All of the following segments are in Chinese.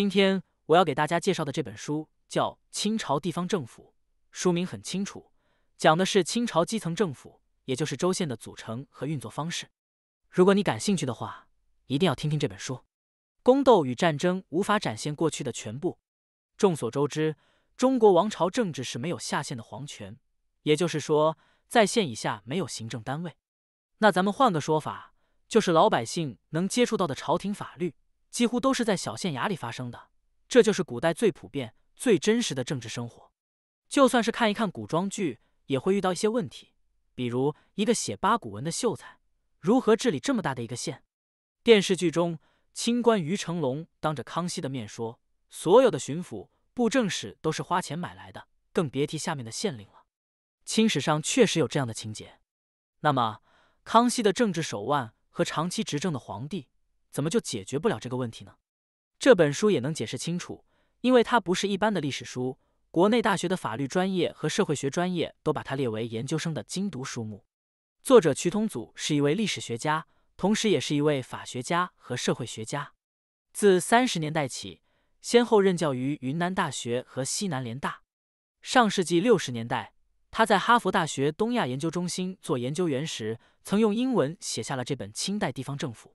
今天我要给大家介绍的这本书叫《清朝地方政府》，书名很清楚，讲的是清朝基层政府，也就是州县的组成和运作方式。如果你感兴趣的话，一定要听听这本书。宫斗与战争无法展现过去的全部。众所周知，中国王朝政治是没有下限的皇权，也就是说，在县以下没有行政单位。那咱们换个说法，就是老百姓能接触到的朝廷法律。几乎都是在小县衙里发生的，这就是古代最普遍、最真实的政治生活。就算是看一看古装剧，也会遇到一些问题，比如一个写八股文的秀才如何治理这么大的一个县。电视剧中，清官于成龙当着康熙的面说，所有的巡抚、布政使都是花钱买来的，更别提下面的县令了。清史上确实有这样的情节。那么，康熙的政治手腕和长期执政的皇帝？怎么就解决不了这个问题呢？这本书也能解释清楚，因为它不是一般的历史书。国内大学的法律专业和社会学专业都把它列为研究生的精读书目。作者瞿同祖是一位历史学家，同时也是一位法学家和社会学家。自三十年代起，先后任教于云南大学和西南联大。上世纪六十年代，他在哈佛大学东亚研究中心做研究员时，曾用英文写下了这本《清代地方政府》。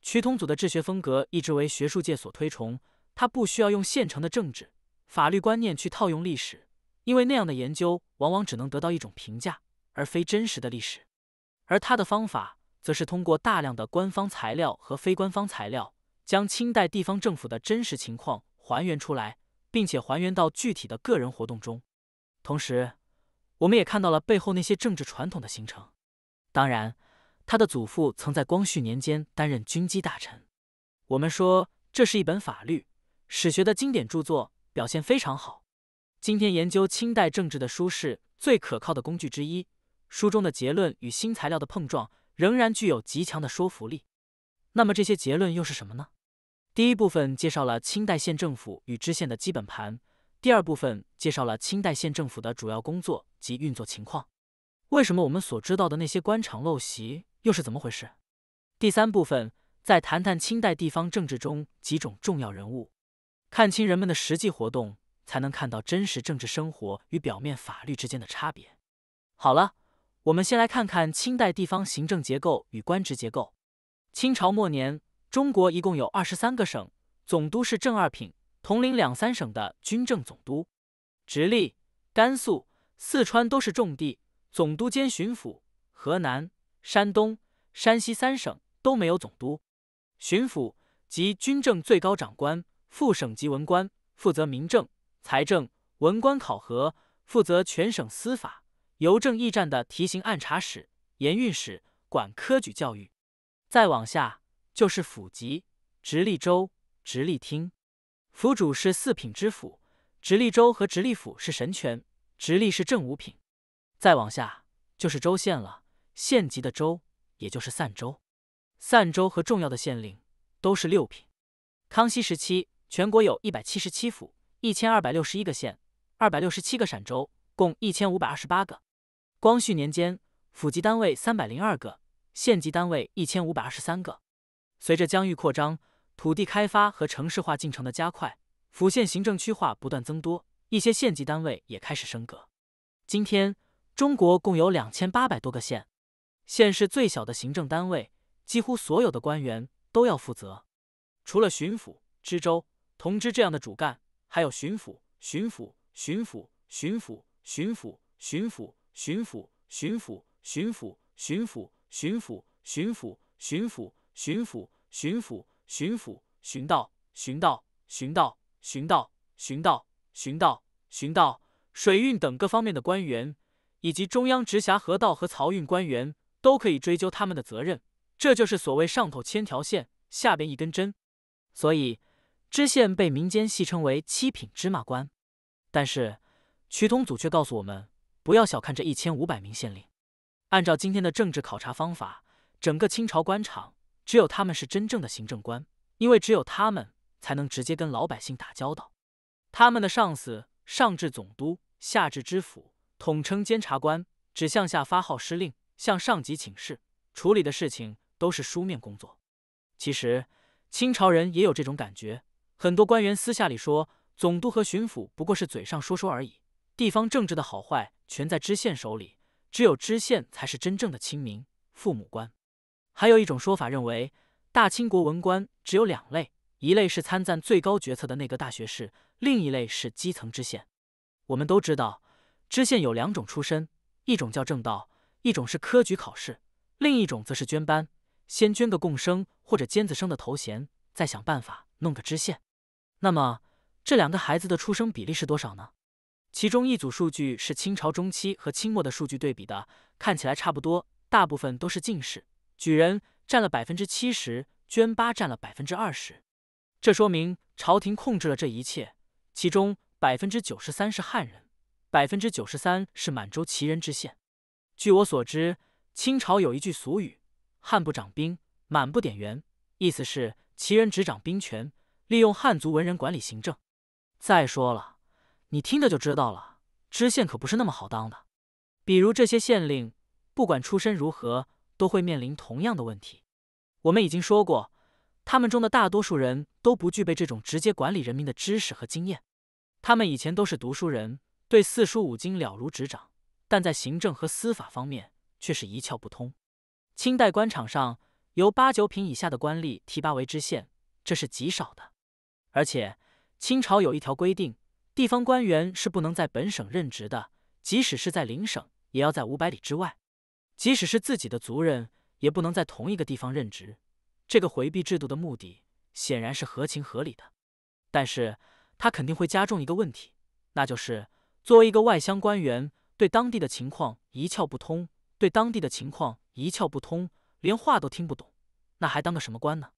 瞿同祖的治学风格一直为学术界所推崇。他不需要用现成的政治法律观念去套用历史，因为那样的研究往往只能得到一种评价，而非真实的历史。而他的方法，则是通过大量的官方材料和非官方材料，将清代地方政府的真实情况还原出来，并且还原到具体的个人活动中。同时，我们也看到了背后那些政治传统的形成。当然。他的祖父曾在光绪年间担任军机大臣。我们说这是一本法律史学的经典著作，表现非常好。今天研究清代政治的书是最可靠的工具之一。书中的结论与新材料的碰撞仍然具有极强的说服力。那么这些结论又是什么呢？第一部分介绍了清代县政府与知县的基本盘；第二部分介绍了清代县政府的主要工作及运作情况。为什么我们所知道的那些官场陋习？又是怎么回事？第三部分，再谈谈清代地方政治中几种重要人物。看清人们的实际活动，才能看到真实政治生活与表面法律之间的差别。好了，我们先来看看清代地方行政结构与官职结构。清朝末年，中国一共有二十三个省，总督是正二品，统领两三省的军政总督。直隶、甘肃、四川都是重地，总督兼巡抚。河南。山东、山西三省都没有总督、巡抚及军政最高长官，副省级文官负责民政、财政、文官考核，负责全省司法、邮政驿站的提刑按察使、盐运使，管科举教育。再往下就是府级、直隶州、直隶厅，府主是四品知府，直隶州和直隶府是神权，直隶是正五品。再往下就是州县了。县级的州，也就是散州，散州和重要的县令都是六品。康熙时期，全国有一百七十七府、一千二百六十一个县、二百六十七个陕州，共一千五百二十八个。光绪年间，府级单位三百零二个，县级单位一千五百二十三个。随着疆域扩张、土地开发和城市化进程的加快，府县行政区划不断增多，一些县级单位也开始升格。今天，中国共有两千八百多个县。县是最小的行政单位，几乎所有的官员都要负责。除了巡抚、知州、同知这样的主干，还有巡抚、巡抚、巡抚、巡抚、巡抚、巡抚、巡抚、巡抚、巡抚、巡抚、巡抚、巡抚、巡抚、巡抚、巡道、巡道、巡道、巡道、巡道、巡道、巡道、水运等各方面的官员，以及中央直辖河道和漕运官员。都可以追究他们的责任，这就是所谓上头千条线，下边一根针。所以知县被民间戏称为七品芝麻官。但是瞿同祖却告诉我们，不要小看这一千五百名县令。按照今天的政治考察方法，整个清朝官场只有他们是真正的行政官，因为只有他们才能直接跟老百姓打交道。他们的上司上至总督，下至知府，统称监察官，只向下发号施令。向上级请示处理的事情都是书面工作。其实清朝人也有这种感觉，很多官员私下里说，总督和巡抚不过是嘴上说说而已，地方政治的好坏全在知县手里，只有知县才是真正的亲民父母官。还有一种说法认为，大清国文官只有两类，一类是参赞最高决策的那个大学士，另一类是基层知县。我们都知道，知县有两种出身，一种叫正道。一种是科举考试，另一种则是捐班，先捐个贡生或者尖子生的头衔，再想办法弄个知县。那么这两个孩子的出生比例是多少呢？其中一组数据是清朝中期和清末的数据对比的，看起来差不多，大部分都是进士、举人占了百分之七十，捐八占了百分之二十。这说明朝廷控制了这一切，其中百分之九十三是汉人，百分之九十三是满洲旗人知县。据我所知，清朝有一句俗语：“汉不掌兵，满不点员。”意思是，旗人执掌兵权，利用汉族文人管理行政。再说了，你听着就知道了，知县可不是那么好当的。比如这些县令，不管出身如何，都会面临同样的问题。我们已经说过，他们中的大多数人都不具备这种直接管理人民的知识和经验。他们以前都是读书人，对四书五经了如指掌。但在行政和司法方面却是一窍不通。清代官场上由八九品以下的官吏提拔为知县，这是极少的。而且清朝有一条规定，地方官员是不能在本省任职的，即使是在邻省，也要在五百里之外。即使是自己的族人，也不能在同一个地方任职。这个回避制度的目的显然是合情合理的，但是它肯定会加重一个问题，那就是作为一个外乡官员。对当地的情况一窍不通，对当地的情况一窍不通，连话都听不懂，那还当个什么官呢？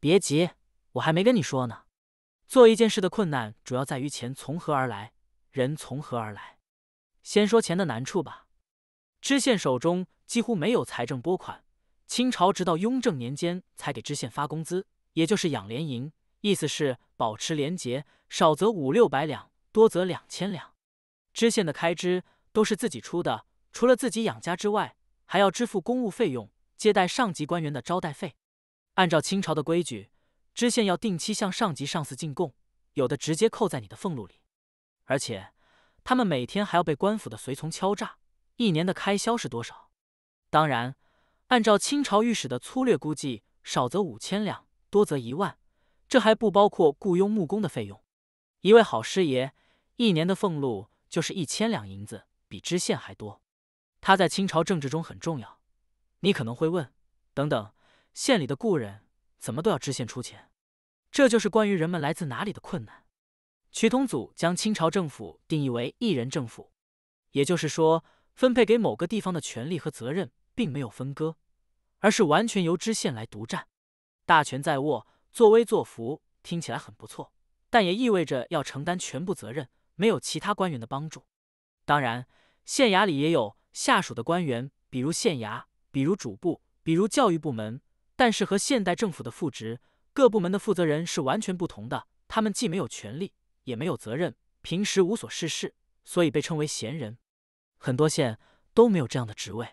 别急，我还没跟你说呢。做一件事的困难主要在于钱从何而来，人从何而来。先说钱的难处吧。知县手中几乎没有财政拨款，清朝直到雍正年间才给知县发工资，也就是养廉银，意思是保持廉洁，少则五六百两，多则两千两。知县的开支。都是自己出的，除了自己养家之外，还要支付公务费用、接待上级官员的招待费。按照清朝的规矩，知县要定期向上级上司进贡，有的直接扣在你的俸禄里。而且他们每天还要被官府的随从敲诈，一年的开销是多少？当然，按照清朝御史的粗略估计，少则五千两，多则一万，这还不包括雇佣木工的费用。一位好师爷一年的俸禄就是一千两银子。比知县还多，他在清朝政治中很重要。你可能会问：等等，县里的故人怎么都要知县出钱？这就是关于人们来自哪里的困难。瞿同祖将清朝政府定义为一人政府，也就是说，分配给某个地方的权利和责任并没有分割，而是完全由知县来独占。大权在握，作威作福听起来很不错，但也意味着要承担全部责任，没有其他官员的帮助。当然。县衙里也有下属的官员，比如县衙，比如主部，比如教育部门。但是和现代政府的副职、各部门的负责人是完全不同的。他们既没有权利，也没有责任，平时无所事事，所以被称为闲人。很多县都没有这样的职位。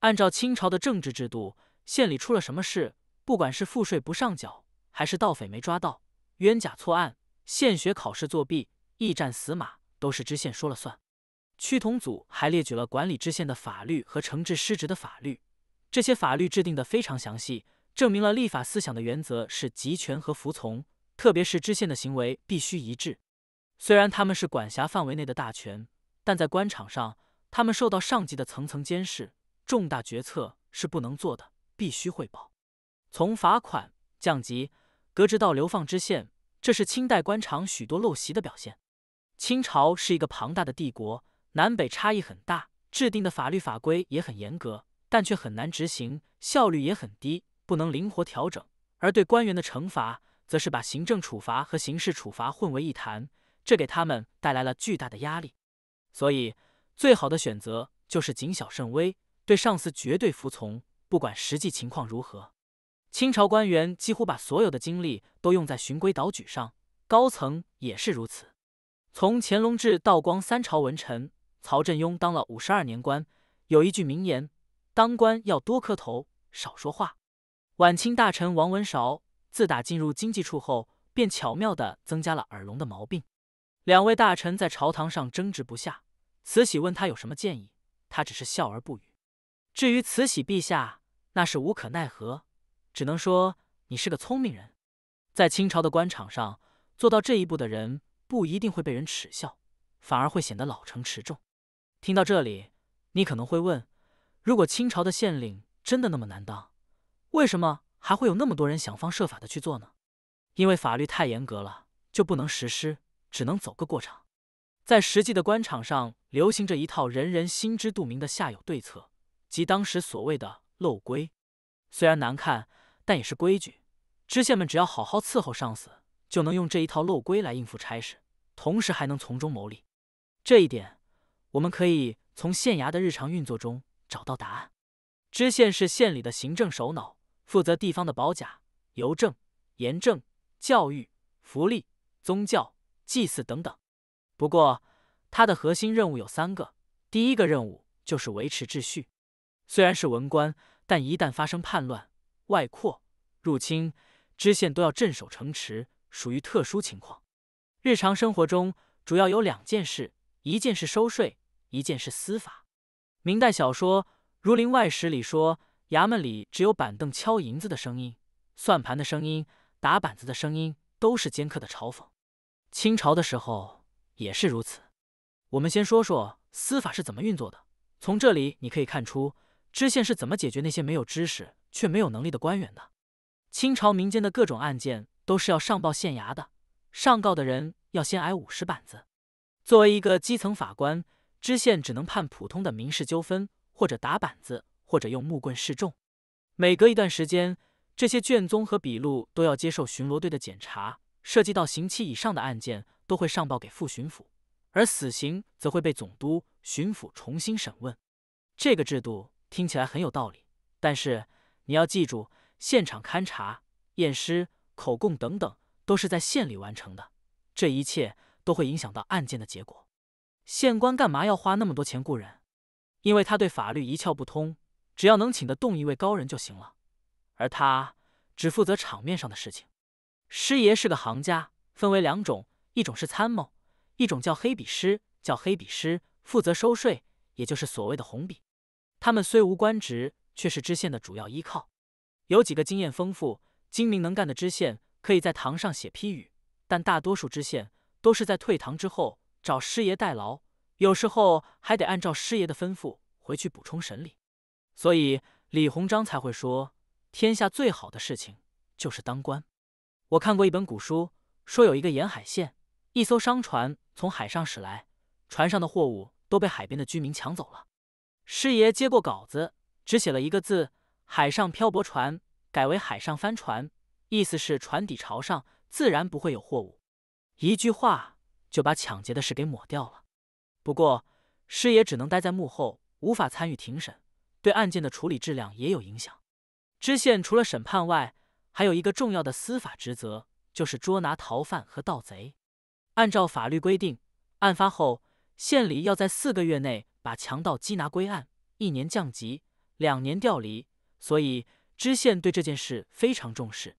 按照清朝的政治制度，县里出了什么事，不管是赋税不上缴，还是盗匪没抓到，冤假错案、县学考试作弊、驿站死马，都是知县说了算。区同组还列举了管理知县的法律和惩治失职的法律，这些法律制定的非常详细，证明了立法思想的原则是集权和服从。特别是知县的行为必须一致，虽然他们是管辖范围内的大权，但在官场上，他们受到上级的层层监视，重大决策是不能做的，必须汇报。从罚款、降级、革职到流放知县，这是清代官场许多陋习的表现。清朝是一个庞大的帝国。南北差异很大，制定的法律法规也很严格，但却很难执行，效率也很低，不能灵活调整。而对官员的惩罚，则是把行政处罚和刑事处罚混为一谈，这给他们带来了巨大的压力。所以，最好的选择就是谨小慎微，对上司绝对服从，不管实际情况如何。清朝官员几乎把所有的精力都用在循规蹈矩上，高层也是如此。从乾隆至道光三朝文臣。曹振庸当了五十二年官，有一句名言：“当官要多磕头，少说话。”晚清大臣王文韶自打进入经济处后，便巧妙地增加了耳聋的毛病。两位大臣在朝堂上争执不下，慈禧问他有什么建议，他只是笑而不语。至于慈禧陛下，那是无可奈何，只能说你是个聪明人。在清朝的官场上，做到这一步的人不一定会被人耻笑，反而会显得老成持重。听到这里，你可能会问：如果清朝的县令真的那么难当，为什么还会有那么多人想方设法的去做呢？因为法律太严格了，就不能实施，只能走个过场。在实际的官场上，流行着一套人人心知肚明的下有对策，即当时所谓的漏规。虽然难看，但也是规矩。知县们只要好好伺候上司，就能用这一套漏规来应付差事，同时还能从中牟利。这一点。我们可以从县衙的日常运作中找到答案。知县是县里的行政首脑，负责地方的保甲、邮政、盐政、教育、福利、宗教、祭祀等等。不过，他的核心任务有三个。第一个任务就是维持秩序。虽然是文官，但一旦发生叛乱、外扩、入侵，知县都要镇守城池，属于特殊情况。日常生活中，主要有两件事：一件事收税。一件是司法。明代小说《儒林外史》里说，衙门里只有板凳敲银子的声音、算盘的声音、打板子的声音，都是尖刻的嘲讽。清朝的时候也是如此。我们先说说司法是怎么运作的。从这里你可以看出，知县是怎么解决那些没有知识却没有能力的官员的。清朝民间的各种案件都是要上报县衙的，上告的人要先挨五十板子。作为一个基层法官。知县只能判普通的民事纠纷，或者打板子，或者用木棍示众。每隔一段时间，这些卷宗和笔录都要接受巡逻队的检查。涉及到刑期以上的案件，都会上报给副巡抚，而死刑则会被总督、巡抚重新审问。这个制度听起来很有道理，但是你要记住，现场勘查、验尸、口供等等，都是在县里完成的，这一切都会影响到案件的结果。县官干嘛要花那么多钱雇人？因为他对法律一窍不通，只要能请得动一位高人就行了。而他只负责场面上的事情。师爷是个行家，分为两种：一种是参谋，一种叫黑笔师。叫黑笔师负责收税，也就是所谓的红笔。他们虽无官职，却是知县的主要依靠。有几个经验丰富、精明能干的知县可以在堂上写批语，但大多数知县都是在退堂之后。找师爷代劳，有时候还得按照师爷的吩咐回去补充审理，所以李鸿章才会说：天下最好的事情就是当官。我看过一本古书，说有一个沿海县，一艘商船从海上驶来，船上的货物都被海边的居民抢走了。师爷接过稿子，只写了一个字：海上漂泊船，改为海上帆船，意思是船底朝上，自然不会有货物。一句话。就把抢劫的事给抹掉了。不过师爷只能待在幕后，无法参与庭审，对案件的处理质量也有影响。知县除了审判外，还有一个重要的司法职责，就是捉拿逃犯和盗贼。按照法律规定，案发后县里要在四个月内把强盗缉拿归案，一年降级，两年调离。所以知县对这件事非常重视。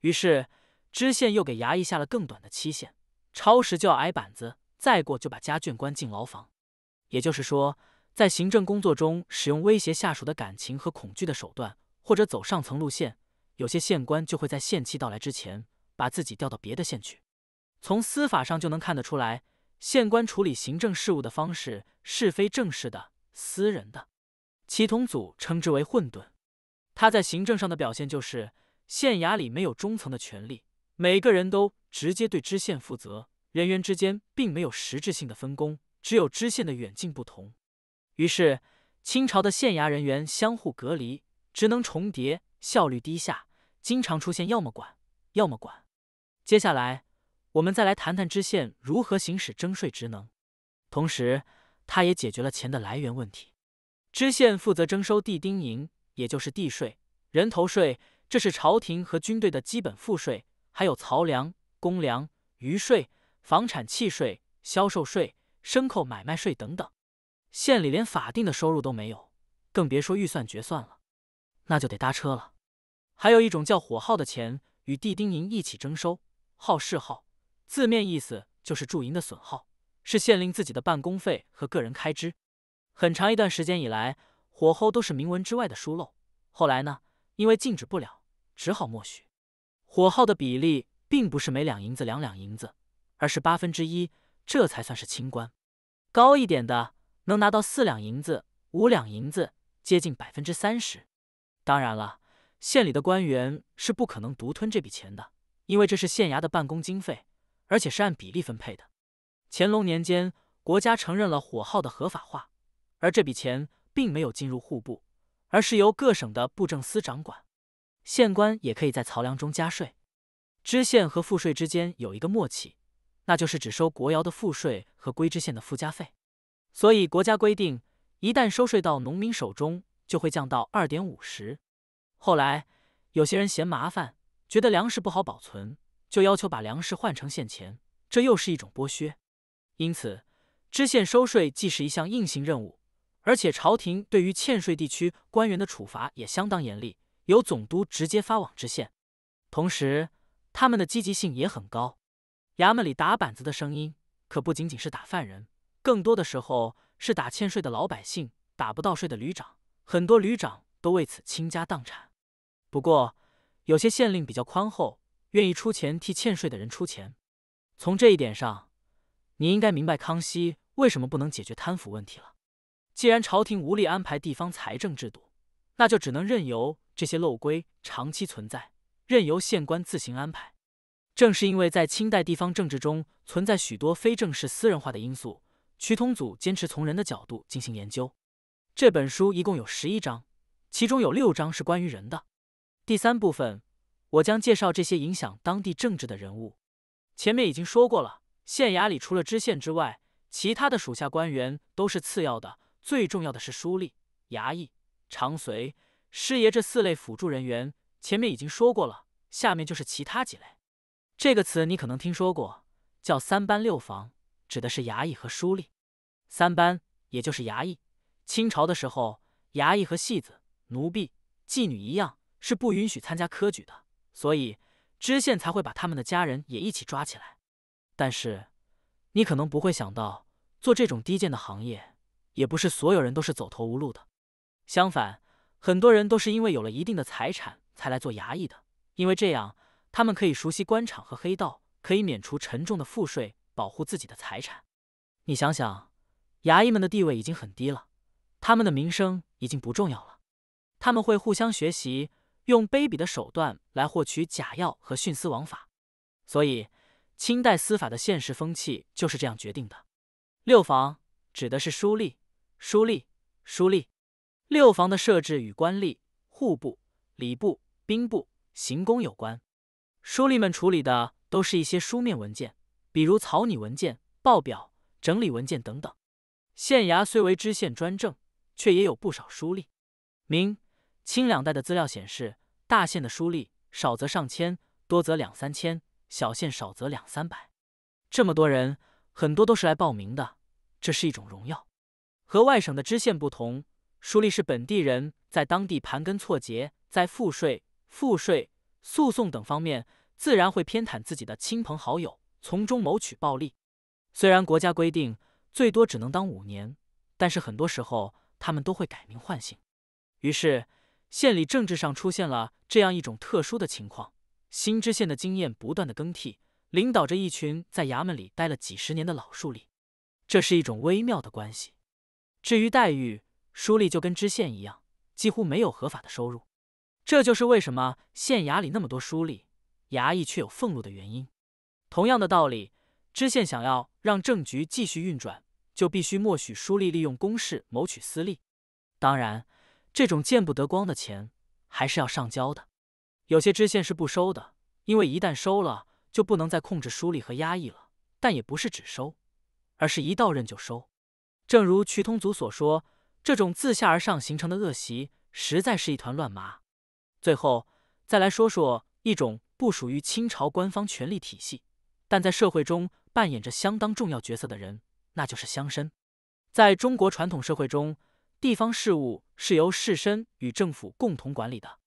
于是知县又给衙役下了更短的期限。超时就要挨板子，再过就把家眷关进牢房。也就是说，在行政工作中使用威胁下属的感情和恐惧的手段，或者走上层路线，有些县官就会在限期到来之前把自己调到别的县去。从司法上就能看得出来，县官处理行政事务的方式是非正式的、私人的。祁同祖称之为混沌。他在行政上的表现就是，县衙里没有中层的权力，每个人都。直接对知县负责，人员之间并没有实质性的分工，只有知县的远近不同。于是，清朝的县衙人员相互隔离，职能重叠，效率低下，经常出现要么管，要么管。接下来，我们再来谈谈知县如何行使征税职能，同时，他也解决了钱的来源问题。知县负责征收地丁银，也就是地税、人头税，这是朝廷和军队的基本赋税，还有漕粮。公粮、余税、房产契税、销售税、牲口买卖税等等，县里连法定的收入都没有，更别说预算决算了，那就得搭车了。还有一种叫火耗的钱，与地丁银一起征收，耗是耗，字面意思就是驻银的损耗，是县令自己的办公费和个人开支。很长一段时间以来，火候都是明文之外的疏漏。后来呢，因为禁止不了，只好默许。火耗的比例。并不是每两银子两两银子，而是八分之一，这才算是清官。高一点的能拿到四两银子、五两银子，接近百分之三十。当然了，县里的官员是不可能独吞这笔钱的，因为这是县衙的办公经费，而且是按比例分配的。乾隆年间，国家承认了火耗的合法化，而这笔钱并没有进入户部，而是由各省的布政司掌管。县官也可以在漕粮中加税。知县和赋税之间有一个默契，那就是只收国窑的赋税和归知县的附加费。所以国家规定，一旦收税到农民手中，就会降到二点五十。后来有些人嫌麻烦，觉得粮食不好保存，就要求把粮食换成现钱，这又是一种剥削。因此，知县收税既是一项硬性任务，而且朝廷对于欠税地区官员的处罚也相当严厉，由总督直接发往知县，同时。他们的积极性也很高，衙门里打板子的声音可不仅仅是打犯人，更多的时候是打欠税的老百姓，打不到税的旅长，很多旅长都为此倾家荡产。不过，有些县令比较宽厚，愿意出钱替欠税的人出钱。从这一点上，你应该明白康熙为什么不能解决贪腐问题了。既然朝廷无力安排地方财政制度，那就只能任由这些漏规长期存在。任由县官自行安排。正是因为在清代地方政治中存在许多非正式私人化的因素，瞿同祖坚持从人的角度进行研究。这本书一共有十一章，其中有六章是关于人的。第三部分，我将介绍这些影响当地政治的人物。前面已经说过了，县衙里除了知县之外，其他的属下官员都是次要的，最重要的是书吏、衙役、长随、师爷这四类辅助人员。前面已经说过了。下面就是其他几类，这个词你可能听说过，叫三班六房，指的是衙役和书吏。三班也就是衙役，清朝的时候，衙役和戏子、奴婢、妓女一样，是不允许参加科举的，所以知县才会把他们的家人也一起抓起来。但是，你可能不会想到，做这种低贱的行业，也不是所有人都是走投无路的。相反，很多人都是因为有了一定的财产，才来做衙役的。因为这样，他们可以熟悉官场和黑道，可以免除沉重的赋税，保护自己的财产。你想想，衙役们的地位已经很低了，他们的名声已经不重要了。他们会互相学习，用卑鄙的手段来获取假药和徇私枉法。所以，清代司法的现实风气就是这样决定的。六房指的是书吏、书吏、书吏。六房的设置与官吏、户部、礼部、兵部。行宫有关，书吏们处理的都是一些书面文件，比如草拟文件、报表、整理文件等等。县衙虽为知县专政，却也有不少书吏。明清两代的资料显示，大县的书吏少则上千，多则两三千；小县少则两三百。这么多人，很多都是来报名的，这是一种荣耀。和外省的知县不同，书吏是本地人，在当地盘根错节，在赋税。赋税、诉讼等方面，自然会偏袒自己的亲朋好友，从中谋取暴利。虽然国家规定最多只能当五年，但是很多时候他们都会改名换姓。于是，县里政治上出现了这样一种特殊的情况：新知县的经验不断的更替，领导着一群在衙门里待了几十年的老树吏。这是一种微妙的关系。至于待遇，书吏就跟知县一样，几乎没有合法的收入。这就是为什么县衙里那么多书吏，衙役却有俸禄的原因。同样的道理，知县想要让政局继续运转，就必须默许书吏利用公事谋取私利。当然，这种见不得光的钱还是要上交的。有些知县是不收的，因为一旦收了，就不能再控制书吏和衙役了。但也不是只收，而是一到任就收。正如瞿通祖所说，这种自下而上形成的恶习，实在是一团乱麻。最后再来说说一种不属于清朝官方权力体系，但在社会中扮演着相当重要角色的人，那就是乡绅。在中国传统社会中，地方事务是由士绅与政府共同管理的。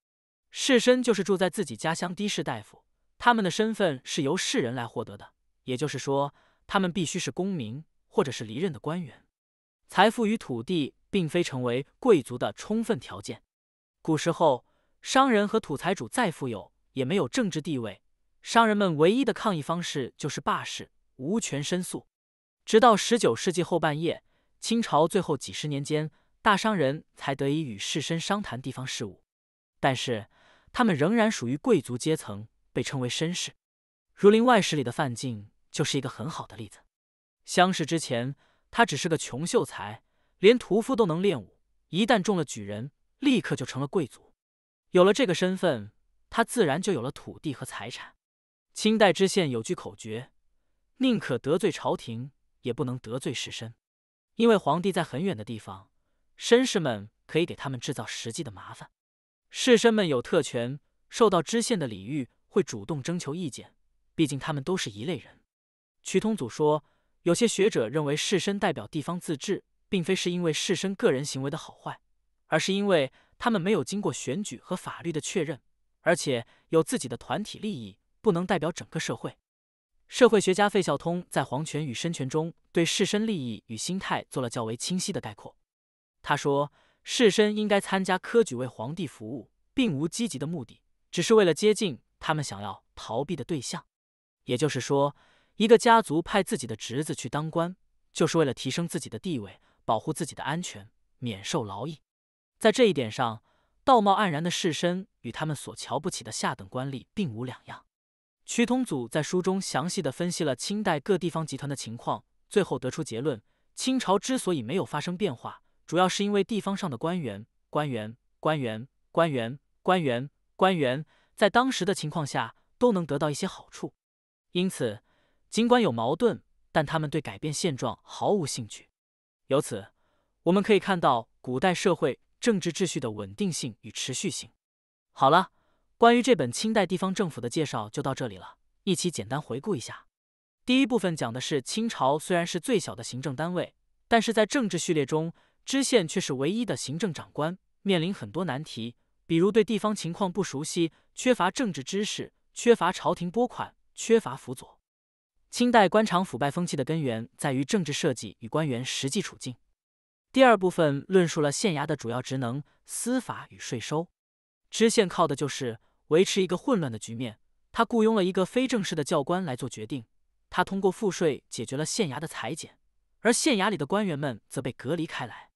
士绅就是住在自己家乡的士大夫，他们的身份是由士人来获得的，也就是说，他们必须是公民或者是离任的官员。财富与土地并非成为贵族的充分条件。古时候。商人和土财主再富有，也没有政治地位。商人们唯一的抗议方式就是罢市，无权申诉。直到十九世纪后半叶，清朝最后几十年间，大商人才得以与士绅商谈地方事务，但是他们仍然属于贵族阶层，被称为绅士。《儒林外史》里的范进就是一个很好的例子。相识之前，他只是个穷秀才，连屠夫都能练武；一旦中了举人，立刻就成了贵族。有了这个身份，他自然就有了土地和财产。清代知县有句口诀：宁可得罪朝廷，也不能得罪士绅。因为皇帝在很远的地方，绅士们可以给他们制造实际的麻烦。士绅们有特权，受到知县的礼遇，会主动征求意见。毕竟他们都是一类人。瞿通祖说，有些学者认为士绅代表地方自治，并非是因为士绅个人行为的好坏，而是因为。他们没有经过选举和法律的确认，而且有自己的团体利益，不能代表整个社会。社会学家费孝通在《皇权与身权》中对士绅利益与心态做了较为清晰的概括。他说，士绅应该参加科举为皇帝服务，并无积极的目的，只是为了接近他们想要逃避的对象。也就是说，一个家族派自己的侄子去当官，就是为了提升自己的地位，保护自己的安全，免受劳役。在这一点上，道貌岸然的士绅与他们所瞧不起的下等官吏并无两样。瞿同祖在书中详细地分析了清代各地方集团的情况，最后得出结论：清朝之所以没有发生变化，主要是因为地方上的官员、官员、官员、官员、官员、官员在当时的情况下都能得到一些好处，因此尽管有矛盾，但他们对改变现状毫无兴趣。由此，我们可以看到古代社会。政治秩序的稳定性与持续性。好了，关于这本清代地方政府的介绍就到这里了。一起简单回顾一下：第一部分讲的是，清朝虽然是最小的行政单位，但是在政治序列中，知县却是唯一的行政长官，面临很多难题，比如对地方情况不熟悉，缺乏政治知识，缺乏朝廷拨款，缺乏辅佐。清代官场腐败风气的根源在于政治设计与官员实际处境。第二部分论述了县衙的主要职能——司法与税收。知县靠的就是维持一个混乱的局面。他雇佣了一个非正式的教官来做决定。他通过赋税解决了县衙的裁剪，而县衙里的官员们则被隔离开来。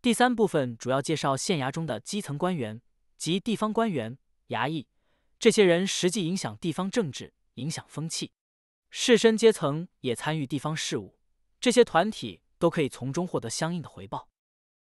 第三部分主要介绍县衙中的基层官员及地方官员、衙役。这些人实际影响地方政治，影响风气。士绅阶层也参与地方事务。这些团体。都可以从中获得相应的回报。